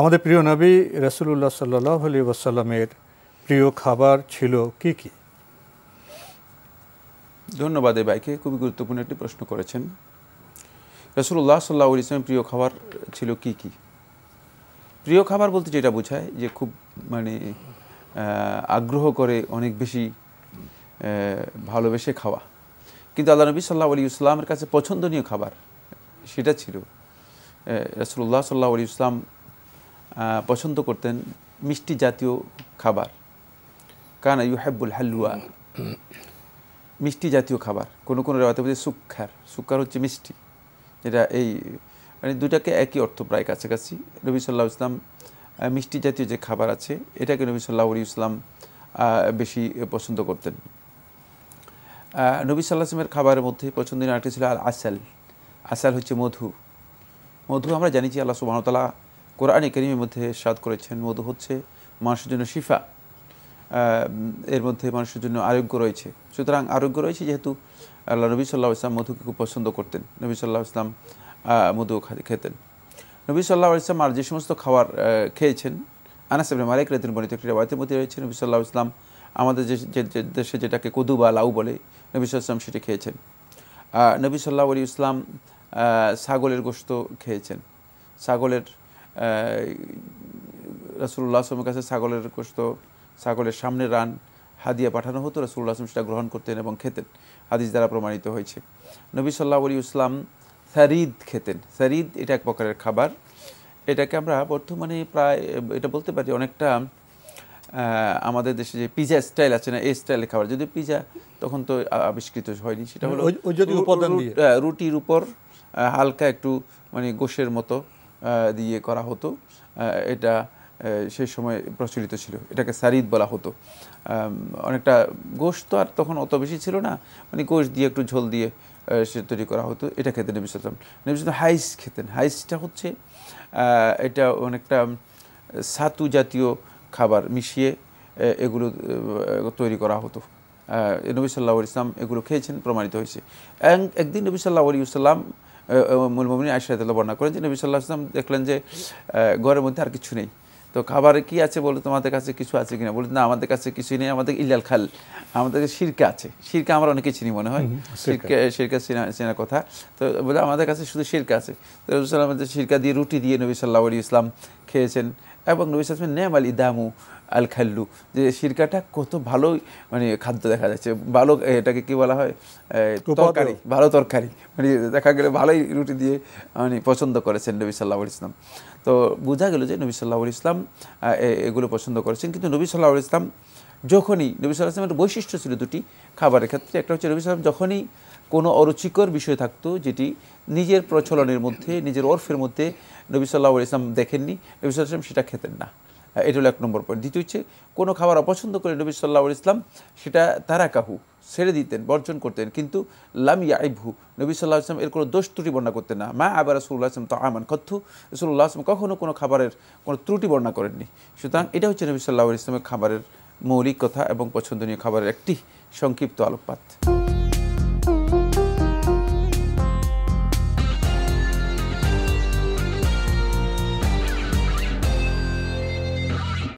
আমাদের প্রিয় নবী রসুল্লাহ সাল্লাহ আলী ওয়াসাল্লামের প্রিয় খাবার ছিল কি কি ধন্যবাদ এ ভাইকে খুবই গুরুত্বপূর্ণ একটি প্রশ্ন করেছেন রসুল্লাহ সাল্লাহ ইসলামের প্রিয় খাবার ছিল কি কি প্রিয় খাবার বলতে যেটা বোঝায় যে খুব মানে আগ্রহ করে অনেক বেশি ভালোবেসে খাওয়া কিন্তু আল্লাহ নবী সাল্লাহ আলী ইসলামের কাছে পছন্দনীয় খাবার সেটা ছিল রসুল্লাহ সাল্লাহ আলী ইসলাম পছন্দ করতেন মিষ্টি জাতীয় খাবার কানা ইউহাবুল হালুয়া মিষ্টি জাতীয় খাবার কোনো কোনো রেওয়াতে বলছে সুক্ষার সুক্ষার হচ্ছে মিষ্টি যেটা এই মানে দুটাকে একই অর্থ প্রায় কাছাকাছি নবী সাল্লাহ ইসলাম মিষ্টি জাতীয় যে খাবার আছে এটাকে নবী সাল্লাহ ইসলাম বেশি পছন্দ করতেন নবী সাল্লাহ ইসলামের খাবারের মধ্যে পছন্দের আরেকটি ছিল আল আসাল আসাল হচ্ছে মধু মধু আমরা জানি যে আল্লাহ সুবাহতালা কোরআনে করিমের মধ্যে স্বাদ করেছেন মধু হচ্ছে মানুষের জন্য শিফা এর মধ্যে মানুষের জন্য আরোগ্য রয়েছে সুতরাং আরোগ্য রয়েছে যেহেতু আল্লাহ নবী সাল্লাহ ইসলাম মধুকে খুব পছন্দ করতেন নবী সাল্লাহ ইসলাম মধু খেতেন নবী সাল্লাহ ইসলাম আর যে সমস্ত খাবার খেয়েছেন আনাস ইবনে মালিক রেতুন বর্ণিত একটি রেবায়তের মধ্যে রয়েছে নবী সাল্লাহ ইসলাম আমাদের যে দেশে যেটাকে কদু বা লাউ বলে নবী ইসলাম সেটি খেয়েছেন নবী সাল্লাহ আলী ইসলাম ছাগলের গোস্ত খেয়েছেন ছাগলের রাসুল্লাহ আসলামের কাছে ছাগলের কষ্ট ছাগলের সামনে রান হাদিয়া পাঠানো হতো রাসুল্লাহ আসলাম সেটা গ্রহণ করতেন এবং খেতেন হাদিস দ্বারা প্রমাণিত হয়েছে নবী সাল্লাহ আলী ইসলাম সারিদ খেতেন সারিদ এটা এক প্রকারের খাবার এটাকে আমরা বর্তমানে প্রায় এটা বলতে পারি অনেকটা আমাদের দেশে যে পিজা স্টাইল আছে না এই স্টাইলে খাবার যদি পিজা তখন তো আবিষ্কৃত হয়নি সেটা মানে হলো হ্যাঁ, রুটির উপর হালকা একটু মানে গোষের মতো দিয়ে করা হতো এটা সেই সময় প্রচলিত ছিল এটাকে সারিদ বলা হতো অনেকটা গোশ তো আর তখন অত বেশি ছিল না মানে গোশ দিয়ে একটু ঝোল দিয়ে সে তৈরি করা হতো এটা খেতে নবী সালাম হাইস খেতেন হাইসটা হচ্ছে এটা অনেকটা সাতু জাতীয় খাবার মিশিয়ে এগুলো তৈরি করা হতো নবী সাল্লা ইসলাম এগুলো খেয়েছেন প্রমাণিত হয়েছে একদিন নবী সাল্লা আলী ইসলাম মুলমুমিনী আয়সাদুল্লাহ বর্ণনা করেন যে নবী সাল্লাহ আসলাম দেখলেন যে ঘরের মধ্যে আর কিছু নেই তো খাবারে কি আছে বলো তোমাদের কাছে কিছু আছে কিনা বলি না আমাদের কাছে কিছুই নেই আমাদের ইলাল খাল আমাদের সিরকা আছে শিরকা আমরা অনেকে চিনি মনে হয় সিরকা সিরকা শিরকা চেনা কথা তো বলে আমাদের কাছে শুধু সিরকা আছে তো নবী সাল্লাম সিরকা দিয়ে রুটি দিয়ে নবী সাল্লাহ আলী ইসলাম খেয়েছেন এবং নবী সালামের নেম আলী দামু আল খাল্লু যে সিরকাটা কত ভালো মানে খাদ্য দেখা যাচ্ছে ভালো এটাকে কি বলা হয় তরকারি ভালো তরকারি মানে দেখা গেলে ভালোই রুটি দিয়ে মানে পছন্দ করেছেন নবী সাল্লাহ ইসলাম তো বোঝা গেল যে নবী সাল্লাহ ইসলাম এগুলো পছন্দ করেছেন কিন্তু নবী সাল্লাহ ইসলাম যখনই নবী সাল্লাহ ইসলামের বৈশিষ্ট্য ছিল দুটি খাবারের ক্ষেত্রে একটা হচ্ছে নবী সাল্লাম যখনই কোনো অরুচিকর বিষয় থাকতো যেটি নিজের প্রচলনের মধ্যে নিজের অর্ফের মধ্যে নবী সাল্লাহ ইসলাম দেখেননি নবী সাল্লাহ ইসলাম সেটা খেতেন না এটা হলো এক নম্বর পয়েন্ট দ্বিতীয় হচ্ছে কোনো খাবার অপছন্দ করে নবী সাল্লা ইসলাম সেটা তারা কাহু ছেড়ে দিতেন বর্জন করতেন কিন্তু লাম ইয়াইভু নবী সাল্লাহ ইসলাম এর কোনো দোষ ত্রুটি বর্ণনা করতেন না মা আবার রসুল্লাহ ইসলাম তো আমান কথু রসুল্লাহ আসলাম কখনও কোনো খাবারের কোনো ত্রুটি বর্ণনা করেননি সুতরাং এটা হচ্ছে নবী সাল্লাহ ইসলামের খাবারের মৌলিক কথা এবং পছন্দনীয় খাবারের একটি সংক্ষিপ্ত আলোকপাত